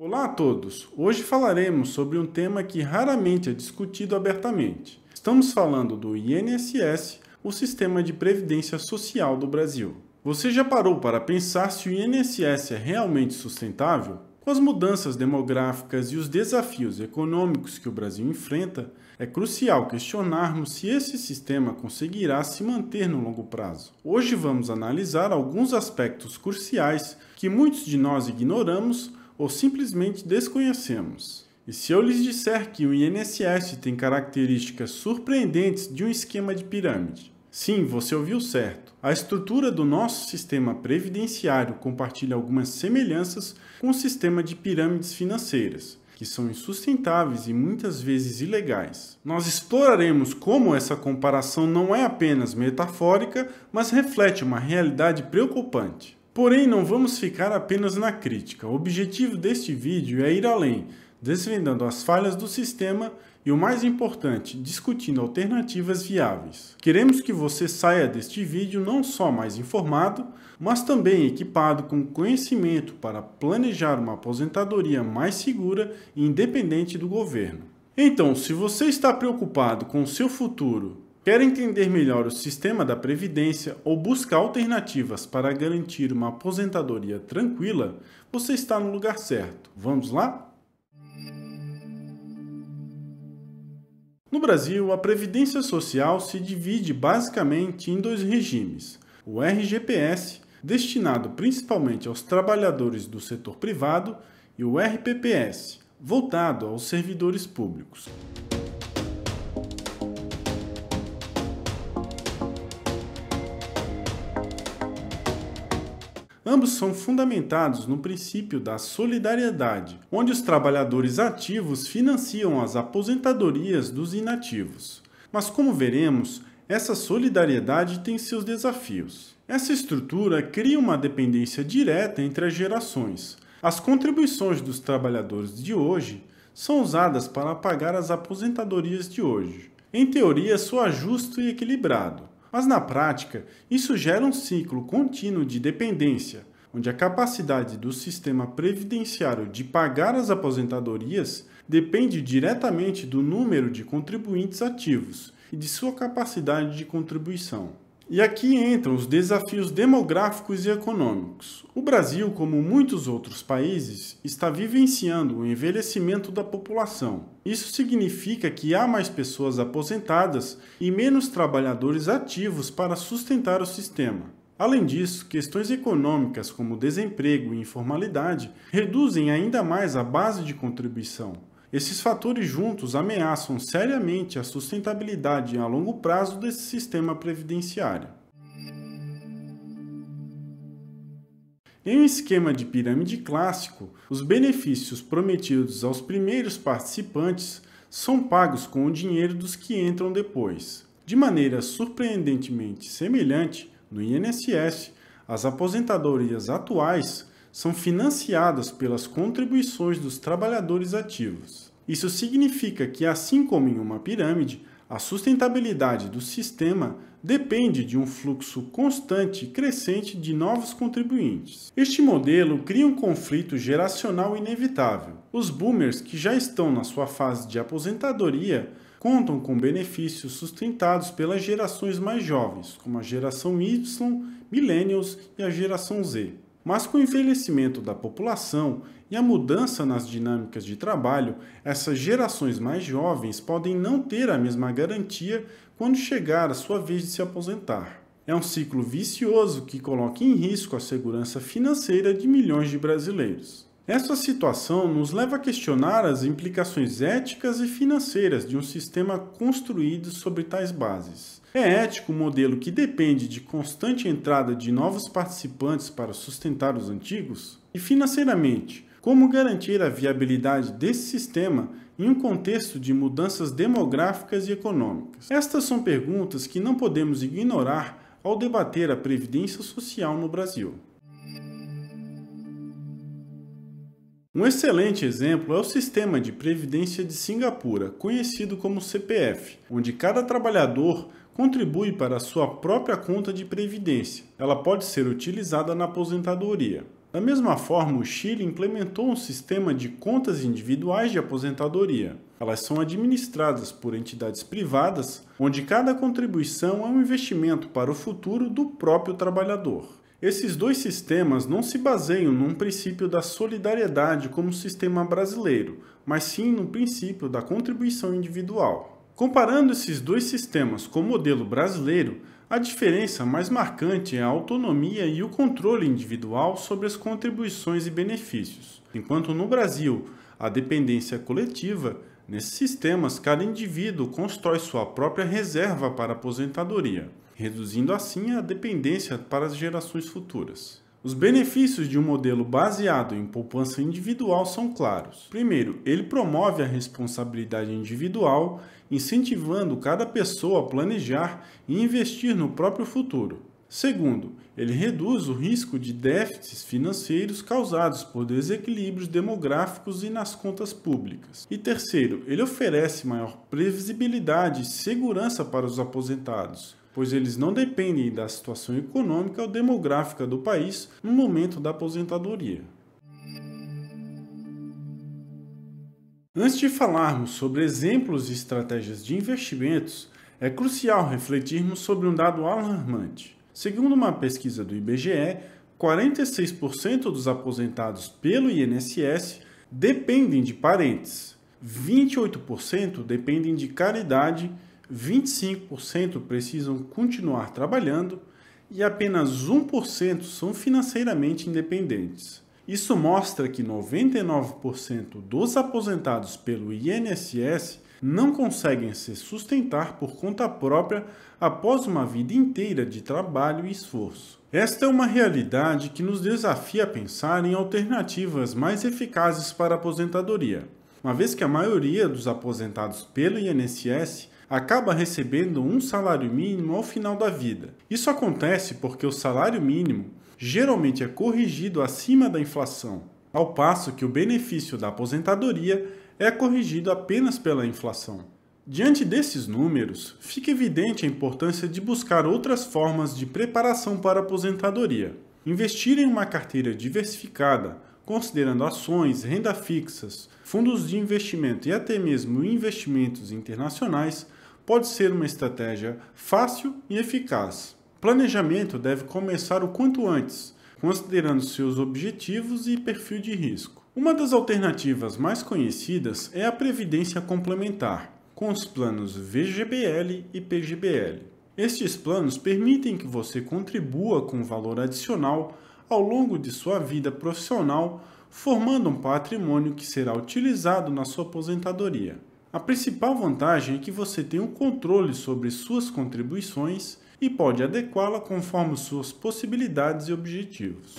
Olá a todos! Hoje falaremos sobre um tema que raramente é discutido abertamente. Estamos falando do INSS, o Sistema de Previdência Social do Brasil. Você já parou para pensar se o INSS é realmente sustentável? Com as mudanças demográficas e os desafios econômicos que o Brasil enfrenta, é crucial questionarmos se esse sistema conseguirá se manter no longo prazo. Hoje vamos analisar alguns aspectos cruciais que muitos de nós ignoramos ou simplesmente desconhecemos. E se eu lhes disser que o INSS tem características surpreendentes de um esquema de pirâmide? Sim, você ouviu certo. A estrutura do nosso sistema previdenciário compartilha algumas semelhanças com o sistema de pirâmides financeiras, que são insustentáveis e muitas vezes ilegais. Nós exploraremos como essa comparação não é apenas metafórica, mas reflete uma realidade preocupante. Porém, não vamos ficar apenas na crítica. O objetivo deste vídeo é ir além, desvendando as falhas do sistema e o mais importante, discutindo alternativas viáveis. Queremos que você saia deste vídeo não só mais informado, mas também equipado com conhecimento para planejar uma aposentadoria mais segura e independente do governo. Então, se você está preocupado com o seu futuro Quer entender melhor o sistema da Previdência ou buscar alternativas para garantir uma aposentadoria tranquila? Você está no lugar certo. Vamos lá? No Brasil, a Previdência Social se divide basicamente em dois regimes: o RGPS, destinado principalmente aos trabalhadores do setor privado, e o RPPS, voltado aos servidores públicos. Ambos são fundamentados no princípio da solidariedade, onde os trabalhadores ativos financiam as aposentadorias dos inativos. Mas, como veremos, essa solidariedade tem seus desafios. Essa estrutura cria uma dependência direta entre as gerações. As contribuições dos trabalhadores de hoje são usadas para pagar as aposentadorias de hoje. Em teoria, isso é justo e equilibrado, mas na prática, isso gera um ciclo contínuo de dependência, onde a capacidade do sistema previdenciário de pagar as aposentadorias depende diretamente do número de contribuintes ativos e de sua capacidade de contribuição. E aqui entram os desafios demográficos e econômicos. O Brasil, como muitos outros países, está vivenciando o envelhecimento da população. Isso significa que há mais pessoas aposentadas e menos trabalhadores ativos para sustentar o sistema. Além disso, questões econômicas como desemprego e informalidade reduzem ainda mais a base de contribuição. Esses fatores juntos ameaçam seriamente a sustentabilidade a longo prazo desse sistema previdenciário. Em um esquema de pirâmide clássico, os benefícios prometidos aos primeiros participantes são pagos com o dinheiro dos que entram depois. De maneira surpreendentemente semelhante, no INSS, as aposentadorias atuais são financiadas pelas contribuições dos trabalhadores ativos. Isso significa que, assim como em uma pirâmide, a sustentabilidade do sistema depende de um fluxo constante e crescente de novos contribuintes. Este modelo cria um conflito geracional inevitável. Os boomers, que já estão na sua fase de aposentadoria, contam com benefícios sustentados pelas gerações mais jovens, como a geração Y, Millennials e a geração Z. Mas com o envelhecimento da população e a mudança nas dinâmicas de trabalho, essas gerações mais jovens podem não ter a mesma garantia quando chegar a sua vez de se aposentar. É um ciclo vicioso que coloca em risco a segurança financeira de milhões de brasileiros. Essa situação nos leva a questionar as implicações éticas e financeiras de um sistema construído sobre tais bases. É ético um modelo que depende de constante entrada de novos participantes para sustentar os antigos? E financeiramente, como garantir a viabilidade desse sistema em um contexto de mudanças demográficas e econômicas? Estas são perguntas que não podemos ignorar ao debater a previdência social no Brasil. Um excelente exemplo é o sistema de previdência de Singapura, conhecido como CPF, onde cada trabalhador contribui para a sua própria conta de previdência. Ela pode ser utilizada na aposentadoria. Da mesma forma, o Chile implementou um sistema de contas individuais de aposentadoria. Elas são administradas por entidades privadas, onde cada contribuição é um investimento para o futuro do próprio trabalhador. Esses dois sistemas não se baseiam num princípio da solidariedade como o sistema brasileiro, mas sim no princípio da contribuição individual. Comparando esses dois sistemas com o modelo brasileiro, a diferença mais marcante é a autonomia e o controle individual sobre as contribuições e benefícios. Enquanto no Brasil a dependência é coletiva, nesses sistemas cada indivíduo constrói sua própria reserva para aposentadoria reduzindo assim a dependência para as gerações futuras. Os benefícios de um modelo baseado em poupança individual são claros. Primeiro, ele promove a responsabilidade individual, incentivando cada pessoa a planejar e investir no próprio futuro. Segundo, ele reduz o risco de déficits financeiros causados por desequilíbrios demográficos e nas contas públicas. E terceiro, ele oferece maior previsibilidade e segurança para os aposentados, pois eles não dependem da situação econômica ou demográfica do país no momento da aposentadoria. Antes de falarmos sobre exemplos e estratégias de investimentos, é crucial refletirmos sobre um dado alarmante. Segundo uma pesquisa do IBGE, 46% dos aposentados pelo INSS dependem de parentes, 28% dependem de caridade 25% precisam continuar trabalhando e apenas 1% são financeiramente independentes. Isso mostra que 99% dos aposentados pelo INSS não conseguem se sustentar por conta própria após uma vida inteira de trabalho e esforço. Esta é uma realidade que nos desafia a pensar em alternativas mais eficazes para a aposentadoria, uma vez que a maioria dos aposentados pelo INSS acaba recebendo um salário mínimo ao final da vida. Isso acontece porque o salário mínimo geralmente é corrigido acima da inflação, ao passo que o benefício da aposentadoria é corrigido apenas pela inflação. Diante desses números, fica evidente a importância de buscar outras formas de preparação para a aposentadoria. Investir em uma carteira diversificada, considerando ações, renda fixas, fundos de investimento e até mesmo investimentos internacionais, pode ser uma estratégia fácil e eficaz. Planejamento deve começar o quanto antes, considerando seus objetivos e perfil de risco. Uma das alternativas mais conhecidas é a previdência complementar, com os planos VGBL e PGBL. Estes planos permitem que você contribua com valor adicional ao longo de sua vida profissional, formando um patrimônio que será utilizado na sua aposentadoria. A principal vantagem é que você tem o um controle sobre suas contribuições e pode adequá-la conforme suas possibilidades e objetivos.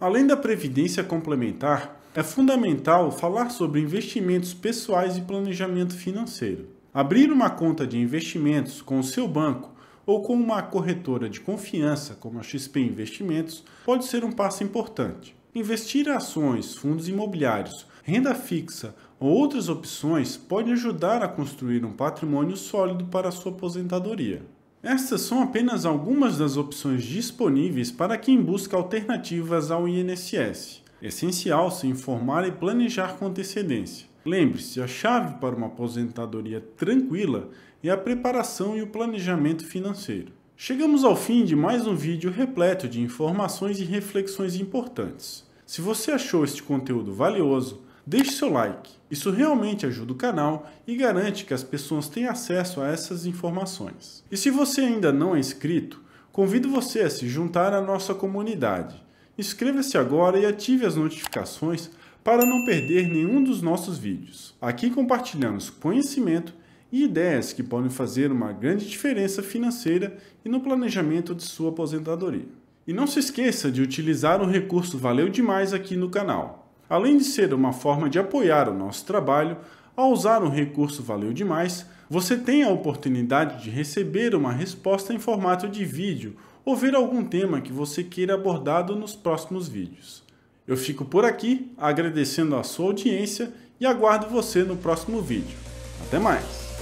Além da previdência complementar, é fundamental falar sobre investimentos pessoais e planejamento financeiro. Abrir uma conta de investimentos com o seu banco ou com uma corretora de confiança, como a XP Investimentos, pode ser um passo importante. Investir em ações, fundos imobiliários, renda fixa ou outras opções pode ajudar a construir um patrimônio sólido para a sua aposentadoria. Estas são apenas algumas das opções disponíveis para quem busca alternativas ao INSS. É essencial se informar e planejar com antecedência. Lembre-se, a chave para uma aposentadoria tranquila é a preparação e o planejamento financeiro. Chegamos ao fim de mais um vídeo repleto de informações e reflexões importantes. Se você achou este conteúdo valioso, deixe seu like. Isso realmente ajuda o canal e garante que as pessoas tenham acesso a essas informações. E se você ainda não é inscrito, convido você a se juntar à nossa comunidade. Inscreva-se agora e ative as notificações para não perder nenhum dos nossos vídeos. Aqui compartilhamos conhecimento e ideias que podem fazer uma grande diferença financeira e no planejamento de sua aposentadoria. E não se esqueça de utilizar o recurso Valeu Demais aqui no canal. Além de ser uma forma de apoiar o nosso trabalho, ao usar o recurso Valeu Demais, você tem a oportunidade de receber uma resposta em formato de vídeo ou ver algum tema que você queira abordado nos próximos vídeos. Eu fico por aqui agradecendo a sua audiência e aguardo você no próximo vídeo. Até mais!